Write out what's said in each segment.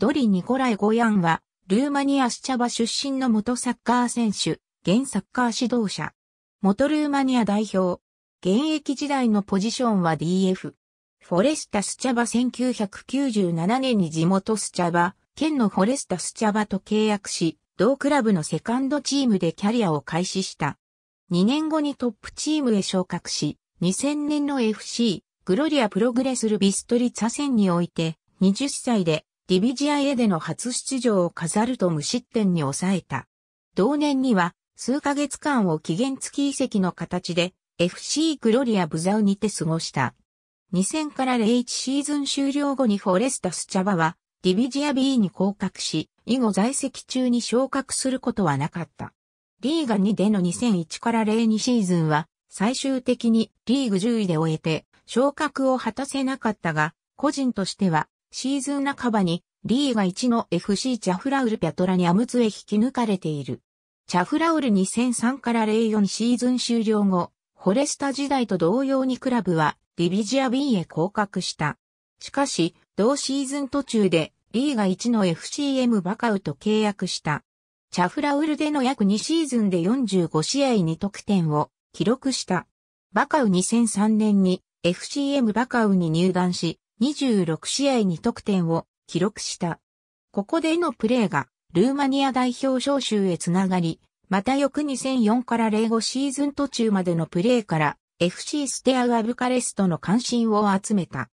ドリ・ニコライ・ゴヤンは、ルーマニアスチャバ出身の元サッカー選手、現サッカー指導者。元ルーマニア代表。現役時代のポジションは DF。フォレスタスチャバ1997年に地元スチャバ、県のフォレスタスチャバと契約し、同クラブのセカンドチームでキャリアを開始した。2年後にトップチームへ昇格し、2000年の FC、グロリアプログレスルビストリツァ戦において、20歳でディビジアへでの初出場を飾ると無失点に抑えた。同年には、数ヶ月間を期限付き移籍の形で、FC グロリア・ブザウにて過ごした。2000から01シーズン終了後にフォレスタス・チャバは、ディビジア B に降格し、以後在籍中に昇格することはなかった。リーガ2での2001から02シーズンは、最終的にリーグ10位で終えて、昇格を果たせなかったが、個人としてはシーズン半ばにリーガ1の FC チャフラウルピャトラにアムツへ引き抜かれている。チャフラウル2003から04シーズン終了後、フォレスタ時代と同様にクラブはディビジア B へ降格した。しかし、同シーズン途中でリーガ1の FCM バカウと契約した。チャフラウルでの約2シーズンで45試合に得点を記録した。バカウ2003年に FCM バカウに入団し、26試合に得点を記録した。ここでのプレーがルーマニア代表招集へつながり、また翌2004から05シーズン途中までのプレーから FC ステアガブカレストの関心を集めた。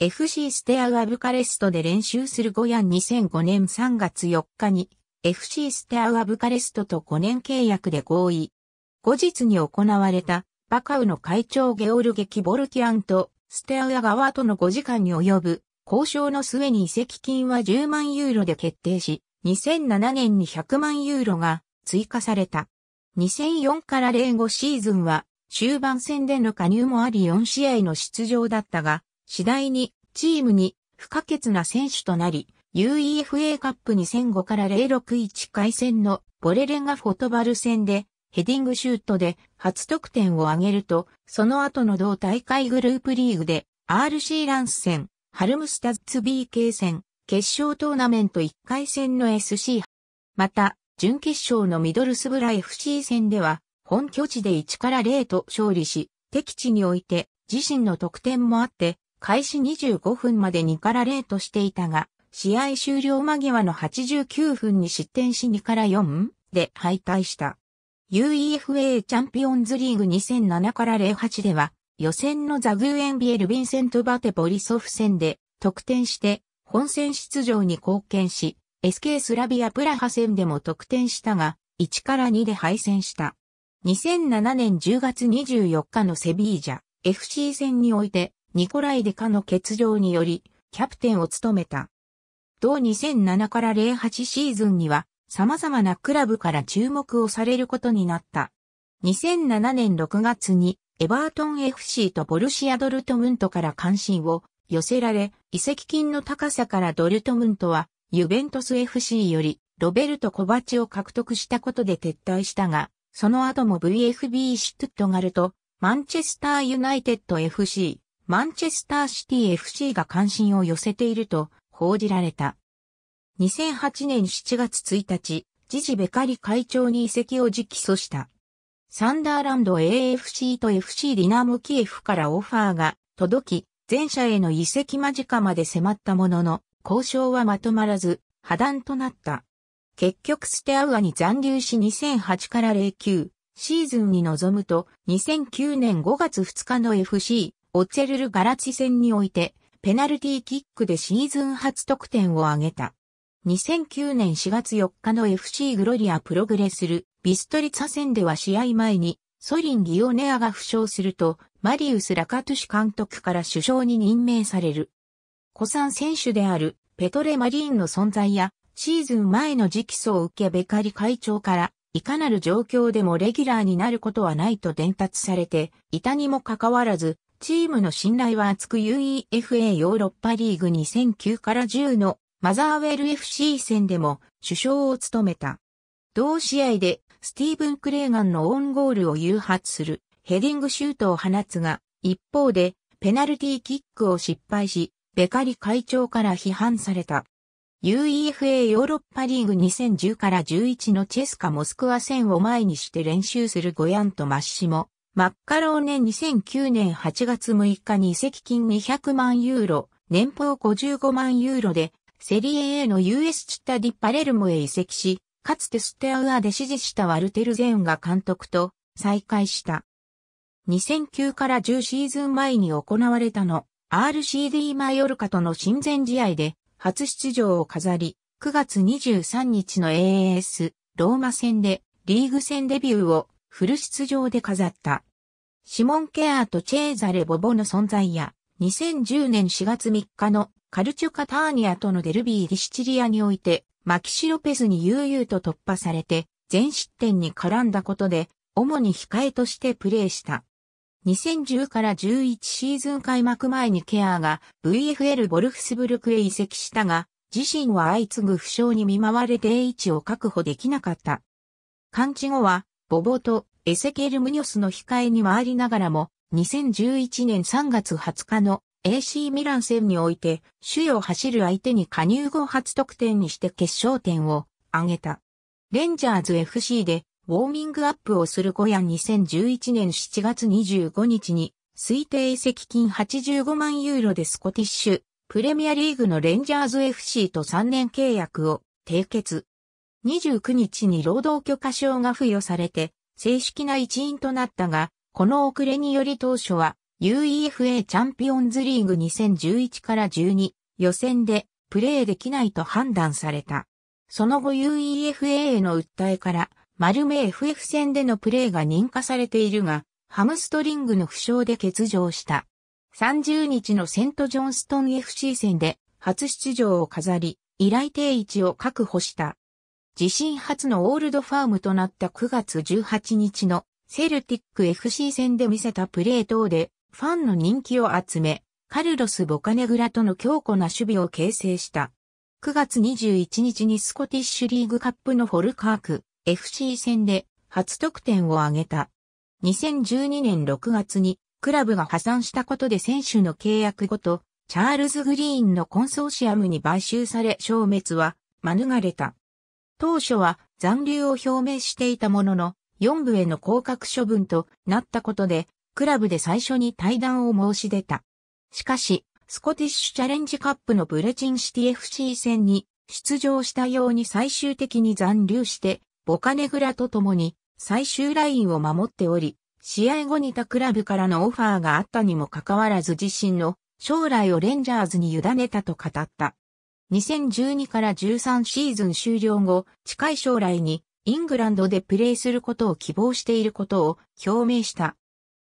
FC ステアガブカレストで練習する5や2005年3月4日に FC ステアガブカレストと5年契約で合意。後日に行われたバカウの会長ゲオルゲ・キボルキアンとステアラ側との5時間に及ぶ交渉の末に移籍金は10万ユーロで決定し、2007年に100万ユーロが追加された。2004から05シーズンは終盤戦での加入もあり4試合の出場だったが、次第にチームに不可欠な選手となり、UEFA カップ2005から061回戦のボレレガフォトバル戦でヘディングシュートで初得点を挙げると、その後の同大会グループリーグで RC ランス戦、ハルムスタッツ BK 戦、決勝トーナメント1回戦の SC。また、準決勝のミドルスブラ FC 戦では、本拠地で1から0と勝利し、敵地において自身の得点もあって、開始25分まで2から0としていたが、試合終了間際の89分に失点し2から4で敗退した。UEFA チャンピオンズリーグ2007から08では、予選のザグーエンビエル・ヴィンセント・バテ・ボリソフ戦で、得点して、本戦出場に貢献し、SK スラビア・プラハ戦でも得点したが、1から2で敗戦した。2007年10月24日のセビージャ、FC 戦において、ニコライ・デカの欠場により、キャプテンを務めた。同2007から08シーズンには、様々なクラブから注目をされることになった。2007年6月にエバートン FC とボルシア・ドルトムントから関心を寄せられ、移籍金の高さからドルトムントはユベントス FC よりロベルト・コバチを獲得したことで撤退したが、その後も VFB シュトゥットガルとマンチェスターユナイテッド FC、マンチェスターシティ FC が関心を寄せていると報じられた。2008年7月1日、ジジベカリ会長に移籍を直訴した。サンダーランド AFC と FC ディナモキエフからオファーが届き、前者への移籍間近まで迫ったものの、交渉はまとまらず、破談となった。結局ステアウアに残留し2008から09シーズンに臨むと2009年5月2日の FC オッツェルルガラチ戦においてペナルティーキックでシーズン初得点を挙げた。2009年4月4日の FC グロリアプログレスル、ビストリツァ戦では試合前に、ソリン・ギオネアが負傷すると、マリウス・ラカトゥシ監督から首相に任命される。古参選手であるペトレ・マリーンの存在や、シーズン前の直訴を受けベカリ会長から、いかなる状況でもレギュラーになることはないと伝達されて、いたにもかかわらず、チームの信頼は厚く UEFA ヨーロッパリーグ2009から10のマザーウェル FC 戦でも主将を務めた。同試合でスティーブン・クレーガンのオウンゴールを誘発するヘディングシュートを放つが、一方でペナルティーキックを失敗し、ベカリ会長から批判された。UEFA ヨーロッパリーグ2010から11のチェスカ・モスクワ戦を前にして練習するゴヤンとマッシモ、マッカローネ2009年8月6日に移籍金200万ユーロ、年俸55万ユーロでセリエ A の US チッタディ・パレルモへ移籍し、かつてステアウアで支持したワルテル・ゼーンが監督と再会した。2009から10シーズン前に行われたの RCD マヨルカとの親善試合で初出場を飾り、9月23日の AAS ローマ戦でリーグ戦デビューをフル出場で飾った。シモン・ケアとチェーザレ・ボボの存在や2010年4月3日のカルチュカターニアとのデルビー・ディシチリアにおいて、マキシロペスに悠々と突破されて、全失点に絡んだことで、主に控えとしてプレーした。2010から11シーズン開幕前にケアが VFL ボルフスブルクへ移籍したが、自身は相次ぐ負傷に見舞われて位置を確保できなかった。完治後は、ボボとエセケル・ムニョスの控えに回りながらも、2011年3月20日の AC ミラン戦において、主要を走る相手に加入後初得点にして決勝点を挙げた。レンジャーズ FC でウォーミングアップをする小屋2011年7月25日に推定移籍金85万ユーロでスコティッシュプレミアリーグのレンジャーズ FC と3年契約を締結。29日に労働許可証が付与されて正式な一員となったが、この遅れにより当初は UEFA チャンピオンズリーグ2011から12予選でプレーできないと判断された。その後 UEFA への訴えから丸目 FF 戦でのプレーが認可されているが、ハムストリングの負傷で欠場した。30日のセントジョンストン FC 戦で初出場を飾り、依頼定位置を確保した。自身初のオールドファームとなった9月18日のセルティック FC 戦で見せたプレー等でファンの人気を集め、カルロス・ボカネグラとの強固な守備を形成した。9月21日にスコティッシュリーグカップのフォルカーク FC 戦で初得点を挙げた。2012年6月にクラブが破産したことで選手の契約ごとチャールズ・グリーンのコンソーシアムに買収され消滅は免れた。当初は残留を表明していたものの4部への降格処分となったことでクラブで最初に対談を申し出た。しかし、スコティッシュチャレンジカップのブレチンシティ FC 戦に出場したように最終的に残留して、ボカネグラと共に最終ラインを守っており、試合後に他クラブからのオファーがあったにもかかわらず自身の将来をレンジャーズに委ねたと語った。2012から13シーズン終了後、近い将来にイングランドでプレーすることを希望していることを表明した。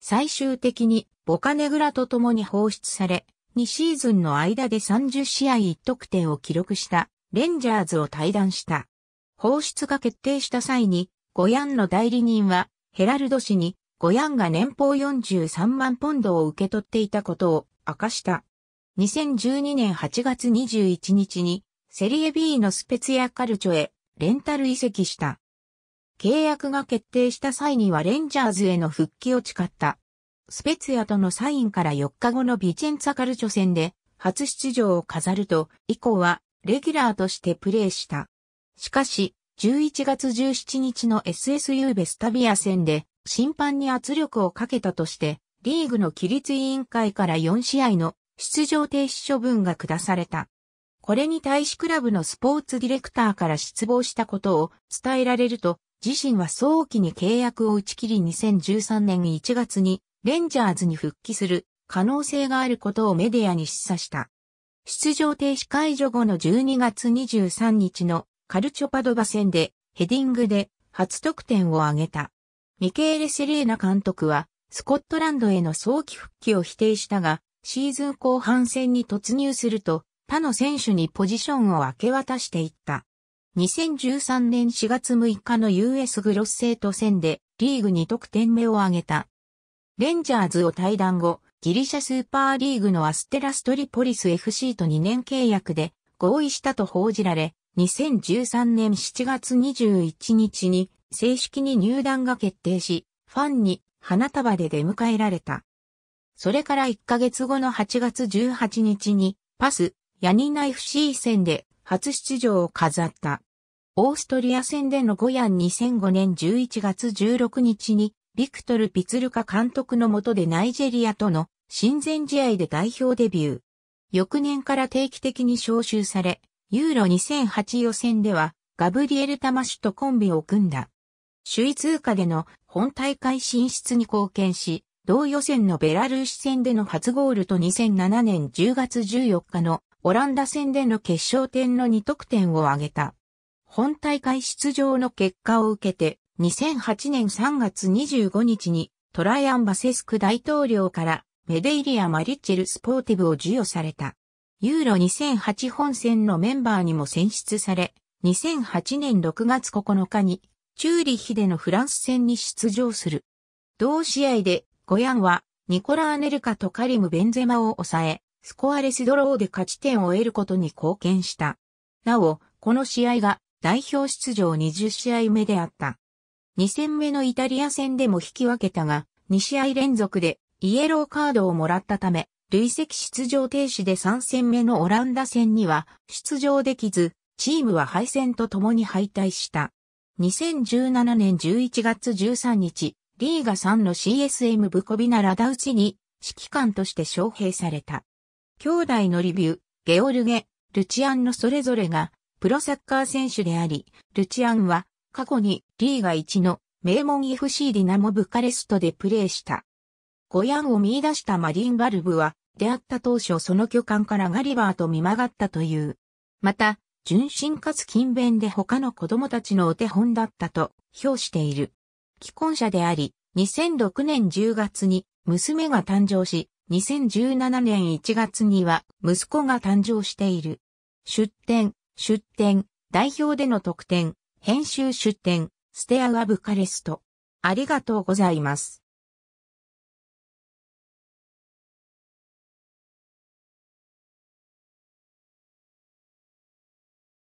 最終的にボカネグラと共に放出され、2シーズンの間で30試合1得点を記録したレンジャーズを退団した。放出が決定した際に、ゴヤンの代理人はヘラルド氏にゴヤンが年俸43万ポンドを受け取っていたことを明かした。2012年8月21日にセリエ B のスペツヤカルチョへレンタル移籍した。契約が決定した際にはレンジャーズへの復帰を誓った。スペツヤとのサインから4日後のビチェンツァカルチョ戦で初出場を飾ると、以降はレギュラーとしてプレーした。しかし、11月17日の SSU ベスタビア戦で審判に圧力をかけたとして、リーグの規律委員会から4試合の出場停止処分が下された。これに対しクラブのスポーツディレクターから失望したことを伝えられると、自身は早期に契約を打ち切り2013年1月にレンジャーズに復帰する可能性があることをメディアに示唆した。出場停止解除後の12月23日のカルチョパドバ戦でヘディングで初得点を挙げた。ミケーレ・セレーナ監督はスコットランドへの早期復帰を否定したが、シーズン後半戦に突入すると他の選手にポジションを明け渡していった。2013年4月6日の US グロスセート戦でリーグ2得点目を挙げた。レンジャーズを退団後、ギリシャスーパーリーグのアステラストリポリス FC と2年契約で合意したと報じられ、2013年7月21日に正式に入団が決定し、ファンに花束で出迎えられた。それから1ヶ月後の8月18日にパス、ヤニナ FC 戦で初出場を飾った。オーストリア戦でのゴヤン2005年11月16日に、ビクトル・ピツルカ監督の下でナイジェリアとの親善試合で代表デビュー。翌年から定期的に招集され、ユーロ2008予選では、ガブリエル・タマシュとコンビを組んだ。首位通過での本大会進出に貢献し、同予選のベラルーシ戦での初ゴールと2007年10月14日のオランダ戦での決勝点の2得点を挙げた。本大会出場の結果を受けて、2008年3月25日にトライアンバセスク大統領からメデイリア・マリッチェル・スポーティブを授与された。ユーロ2008本戦のメンバーにも選出され、2008年6月9日にチューリヒでのフランス戦に出場する。同試合でゴヤンはニコラ・アネルカとカリム・ベンゼマを抑え、スコアレスドローで勝ち点を得ることに貢献した。なお、この試合が代表出場20試合目であった。2戦目のイタリア戦でも引き分けたが、2試合連続でイエローカードをもらったため、累積出場停止で3戦目のオランダ戦には出場できず、チームは敗戦と共に敗退した。2017年11月13日、リーガ3の CSM ブコビナラダウチに指揮官として招聘された。兄弟のリビュ、ー、ゲオルゲ、ルチアンのそれぞれがプロサッカー選手であり、ルチアンは過去にリーガ1の名門 FC ディナモブカレストでプレーした。ゴヤンを見出したマリンバルブは、出会った当初その巨漢からガリバーと見曲がったという。また、純真かつ勤勉で他の子供たちのお手本だったと評している。既婚者であり、2006年10月に娘が誕生し、2017年1月には息子が誕生している。出展、出展、代表での特典、編集出展、ステアアブカレスト。ありがとうございます。